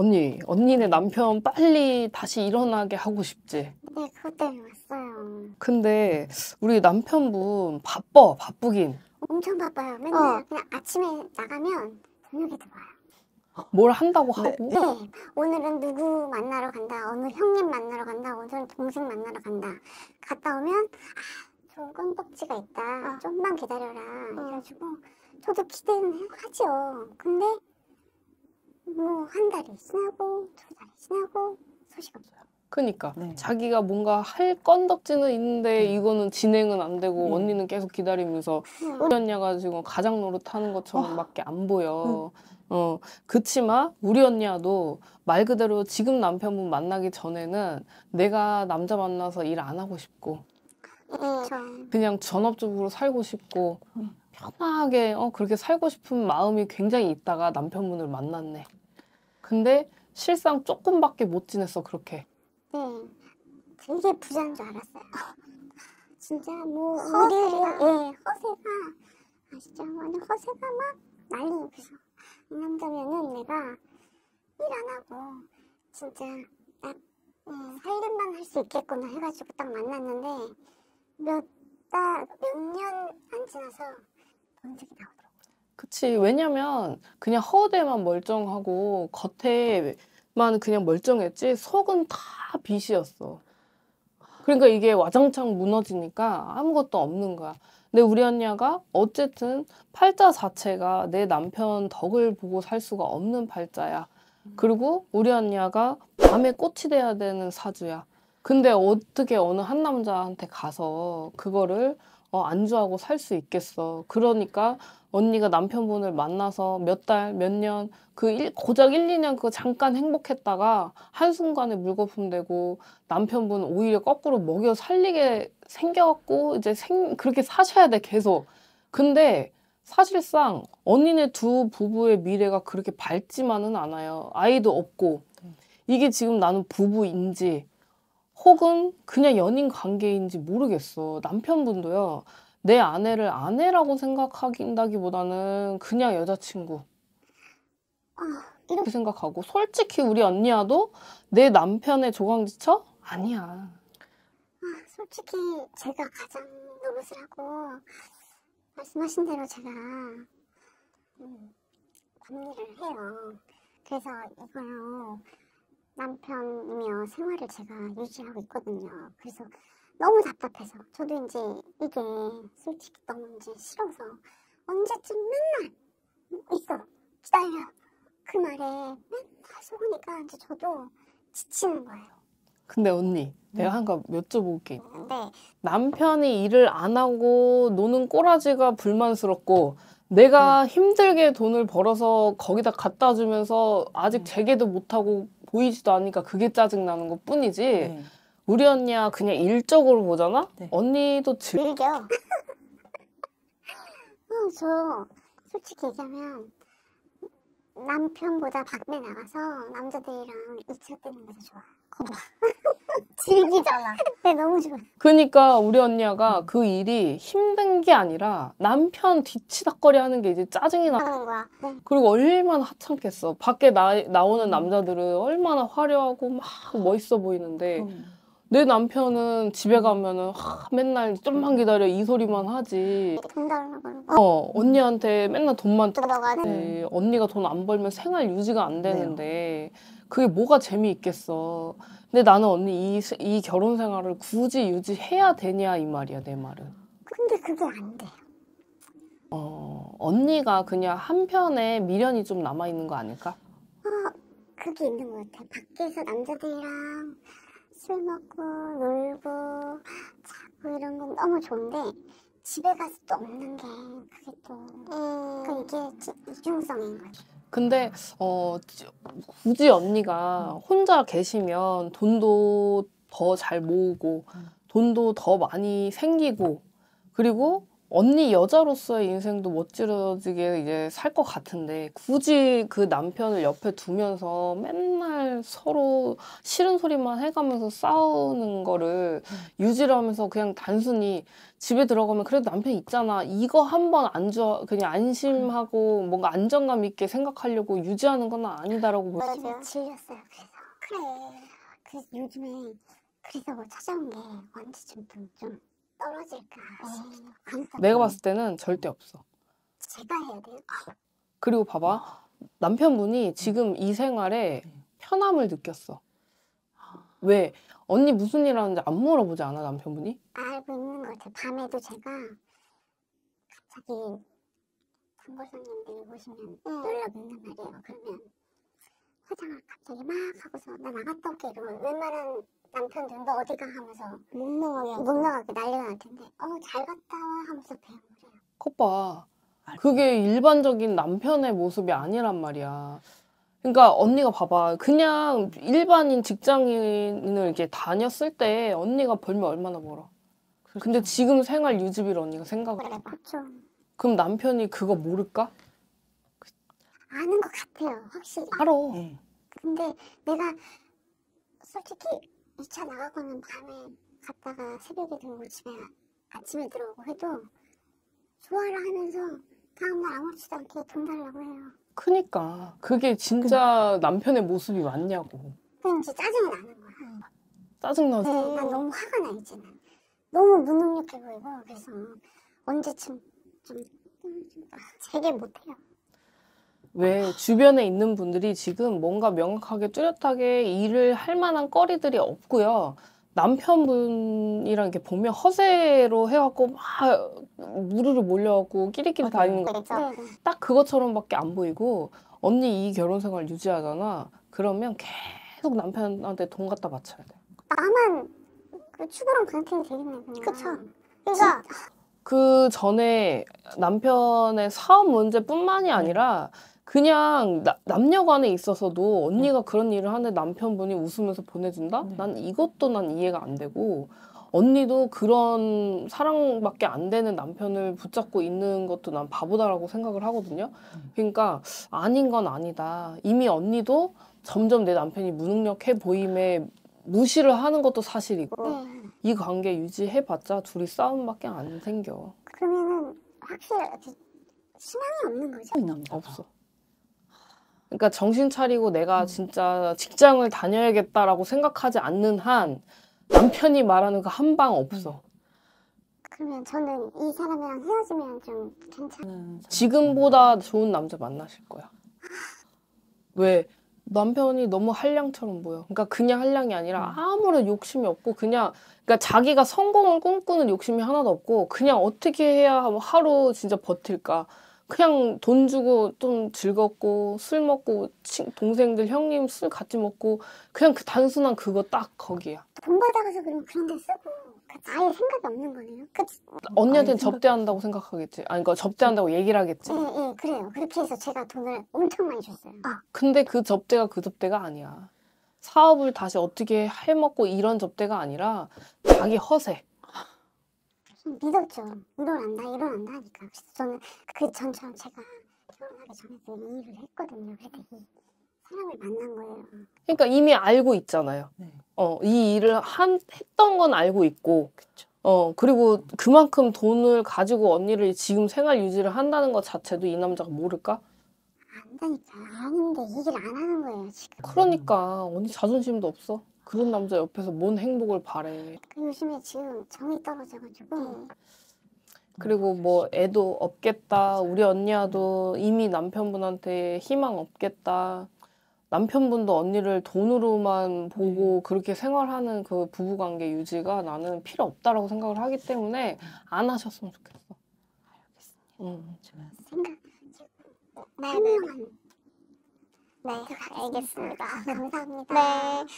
언니, 언니네 남편 빨리 다시 일어나게 하고 싶지? 네, 그것 때문에 왔어요. 근데 우리 남편분 바빠, 바쁘긴. 엄청 바빠요. 맨날 어. 그냥 아침에 나가면 저녁에 들어와요. 뭘 한다고 네. 하고? 네. 오늘은 누구 만나러 간다. 오늘 형님 만나러 간다. 오늘은 동생 만나러 간다. 갔다 오면 아, 좋은 건덕지가 있다. 어. 좀만 기다려라. 어. 이래가지고 저도 기대는 하죠. 근데 뭐한 달이 지나고 두 달이 지나고 소식 없어요. 그니까 네. 자기가 뭔가 할 건덕지는 있는데 네. 이거는 진행은 안 되고 네. 언니는 계속 기다리면서 우리언니 네. 어, 가지고 가장 노릇하는 것처럼밖에 어. 안 보여. 어 그치만 우리 언니야도 말 그대로 지금 남편분 만나기 전에는 내가 남자 만나서 일 안 하고 싶고 그렇죠. 그냥 전업적으로 살고 싶고 편하게 어 그렇게 살고 싶은 마음이 굉장히 있다가 남편분을 만났네. 근데 실상 조금밖에 못 지냈어 그렇게. 네. 되게 부자인 줄 알았어요. 진짜 뭐 허세가, 예 허세가 아시죠? 완전 허세가 막 난리인 거이 남자면은 내가 일 안 하고 진짜 나 음, 살림만 할 수 있겠구나 해가지고 딱 만났는데 몇 달, 몇년안 지나서 본적이 나오더라고 그치. 왜냐면 그냥 허대만 멀쩡하고 겉에만 그냥 멀쩡했지 속은 다 빛이었어. 그러니까 이게 와장창 무너지니까 아무것도 없는 거야. 근데 우리 언니가 어쨌든 팔자 자체가 내 남편 덕을 보고 살 수가 없는 팔자야. 그리고 우리 언니가 밤에 꽃이 돼야 되는 사주야. 근데 어떻게 어느 한 남자한테 가서 그거를 어, 안주하고 살 수 있겠어. 그러니까 언니가 남편분을 만나서 몇 달, 몇 년, 그 일, 고작 1, 2년 그거 잠깐 행복했다가 한순간에 물거품 되고 남편분 오히려 거꾸로 먹여 살리게 생겨갖고 이제 생, 그렇게 사셔야 돼, 계속. 근데 사실상 언니네 두 부부의 미래가 그렇게 밝지만은 않아요. 아이도 없고. 음. 이게 지금 나는 부부인지 혹은 그냥 연인 관계인지 모르겠어. 남편분도요. 내 아내를 아내라고 생각한다기보다는 그냥 여자친구. 아, 이렇게 생각하고 솔직히 우리 언니야도 내 남편의 조강지처? 아니야. 아, 솔직히 제가 가장 노릇을 하고 말씀하신 대로 제가 음, 관리를 해요. 그래서 이걸로 남편이며 생활을 제가 유지하고 있거든요. 그래서 너무 답답해서 저도 이제 이게 솔직히 너무 이제 싫어서 언제쯤 맨날 있어 기다려 그 말에 맨날 속으니까 이제 저도 지치는 거예요. 근데 언니 음. 내가 한가 몇쭤볼게 근데 네. 남편이 일을 안 하고 노는 꼬라지가 불만스럽고 내가 응. 네. 힘들게 돈을 벌어서 거기다 갖다 주면서 아직 음. 재개도 못하고 보이지도 않으니까 그게 짜증나는 것 뿐이지. 네. 우리 언니야 그냥 일적으로 보잖아? 네. 언니도 즐... 즐겨. 응, 저 솔직히 얘기하면 남편보다 밖에 나가서 남자들이랑 이차 뜨는 게 더 좋아. 거봐. 즐기잖아. 네, 너무 좋아. 그러니까 우리 언니가 그 일이 힘든 게 아니라 남편 뒤치다꺼리 하는 게 이제 짜증이 나. 하는 거야. 네. 그리고 얼마나 하찮겠어. 밖에 나, 나오는 남자들은 얼마나 화려하고 막 멋있어 보이는데. 음. 내 남편은 집에 가면은 하, 맨날 좀만 기다려 이 소리만 하지. 돈 달라고. 어 언니한테 맨날 돈만 들어가지 네, 언니가 돈 안 벌면 생활 유지가 안 네. 되는데 그게 뭐가 재미있겠어. 근데 나는 언니 이, 이 결혼 생활을 굳이 유지해야 되냐 이 말이야 내 말은. 근데 그게 안 돼요. 어 언니가 그냥 한편에 미련이 좀 남아 있는 거 아닐까? 어 그게 있는 것 같아. 밖에서 남자들이랑 술 먹고 놀고 자고 이런 건 너무 좋은데 집에 가서 또 없는 게 그게 또 음. 그 이게 이중성인 거죠. 근데 어 굳이 언니가 음. 혼자 계시면 돈도 더 잘 모으고 음. 돈도 더 많이 생기고 그리고 언니 여자로서의 인생도 멋지러지게 이제 살 것 같은데 굳이 그 남편을 옆에 두면서 맨날 서로 싫은 소리만 해가면서 싸우는 거를 음. 유지를 하면서 그냥 단순히 집에 들어가면 그래도 남편 있잖아 이거 한 번 안주 그냥 안심하고 그러니까. 뭔가 안정감 있게 생각하려고 유지하는 건 아니다라고 맞아요 보시면. 질렸어요 그래서 그래 그 요즘에 그래서 뭐 찾아온 게 언제 좀, 좀 떨어질까 어. 내가 봤을 때는 절대 없어. 제가 해야 돼요? 그리고 봐봐. 남편분이 지금 이 생활에 네. 편함을 느꼈어. 아. 왜? 언니 무슨 일 하는지 안 물어보지 않아, 남편분이? 알고 있는 것같아 밤에도 제가 갑자기 단골손님들 오시면 놀라붙는 말이에요. 그러면 화장을 갑자기 막 하고서 나 나갔다 올게 이러면 웬만한 남편 눈도 어디가 하면서 못 나가게 못 나가게 난리가 날 텐데 어 잘 갔다 와 하면서 배우을요 컵봐 아, 그게 일반적인 남편의 모습이 아니란 말이야. 그러니까 언니가 봐봐. 그냥 일반인 직장인을 이렇 다녔을 때 언니가 벌면 얼마나 벌어. 그렇죠. 근데 지금 생활 유지비를 언니가 생각을 해. 그렇죠. 그럼 남편이 그거 모를까? 아는 것 같아요, 확실히. 알아. 응. 근데 내가 솔직히 2차 나가고는 밤에 갔다가 새벽에 들어오고 집에 아침에 들어오고 해도 소화를 하면서 다음날 아무렇지도 않게 돈 달라고 해요. 그니까 그게 진짜 남편의 모습이 맞냐고. 그냥 이제 짜증이 나는 거야. 짜증나서. 네, 난 너무 화가 나 이제는. 너무 무능력해 보이고 그래서 언제쯤 좀, 좀, 좀 재개 못해요. 왜 주변에 있는 분들이 지금 뭔가 명확하게 뚜렷하게 일을 할 만한 거리들이 없고요. 남편분이랑 이렇게 보면 허세로 해갖고 막 무르르 몰려갖고 끼리끼리 다니는 거. 그렇죠. 딱 그것처럼밖에 안 보이고 언니 이 결혼 생활 유지하잖아. 그러면 계속 남편한테 돈 갖다 바쳐야 돼. 나만 그 축구랑 관계는 되겠네. 그쵸. 그러니까 그 전에 남편의 사업 문제뿐만이 아니라 그냥 나, 남녀간에 있어서도 언니가 그런 일을 하는데 남편분이 웃으면서 보내준다? 네. 난 이것도 난 이해가 안 되고 언니도 그런 사랑밖에 안 되는 남편을 붙잡고 있는 것도 난 바보다라고 생각을 하거든요. 그러니까 아닌 건 아니다. 이미 언니도 점점 내 남편이 무능력해 보임에 무시를 하는 것도 사실이고 네. 이 관계 유지해봤자 둘이 싸움밖에 안 생겨. 그러면은 확실히 신앙이 없는 거죠? 없어. 그러니까 정신 차리고 내가 음. 진짜 직장을 다녀야겠다라고 생각하지 않는 한 남편이 말하는 그한방 없어. 음. 그러면 저는 이 사람이랑 헤어지면 좀 괜찮. 음, 지금보다 좋은 남자 만나실 거야. 아. 왜 남편이 너무 한량처럼 보여. 그러니까 그냥 한량이 아니라 음. 아무런 욕심이 없고 그냥 그러니까 자기가 성공을 꿈꾸는 욕심이 하나도 없고 그냥 어떻게 해야 뭐 하루 진짜 버틸까. 그냥 돈 주고 좀 즐겁고 술 먹고 친, 동생들 형님 술 같이 먹고 그냥 그 단순한 그거 딱 거기야. 돈 받아가서 그럼 그런 데 쓰고 그 아예 생각이 없는 거네요. 그치? 언니한테는 접대한다고 생각하겠지. 아니 그러니까 접대한다고 얘기를 하겠지. 응, 응, 그래요. 그렇게 해서 제가 돈을 엄청 많이 줬어요. 어. 근데 그 접대가 그 접대가 아니야. 사업을 다시 어떻게 해먹고 이런 접대가 아니라 자기 허세. 믿었죠. 일어난다, 일어난다 하니까. 그래서 저는 그 전처럼 제가 결혼하기 전에 그 일을 했거든요. 그래서 이 사람을 만난 거예요. 그러니까 이미 알고 있잖아요. 네. 어, 이 일을 한, 했던 건 알고 있고. 그쵸. 어, 그리고 그만큼 돈을 가지고 언니를 지금 생활 유지를 한다는 것 자체도 이 남자가 모를까? 안다니까. 아는데 이 일을 안 하는 거예요, 지금. 그러니까. 언니 자존심도 없어. 그런 남자 옆에서 뭔 행복을 바래. 요즘에 지금 정이 떨어져가지고. 음. 그리고 뭐 애도 없겠다. 우리 언니야도 이미 남편분한테 희망 없겠다. 남편분도 언니를 돈으로만 보고 음. 그렇게 생활하는 그 부부관계 유지가 나는 필요 없다라고 생각을 하기 때문에 안 하셨으면 좋겠어. 알겠습니다. 응. 생각 나는 네, 알겠습니다. 네. 감사합니다. 네,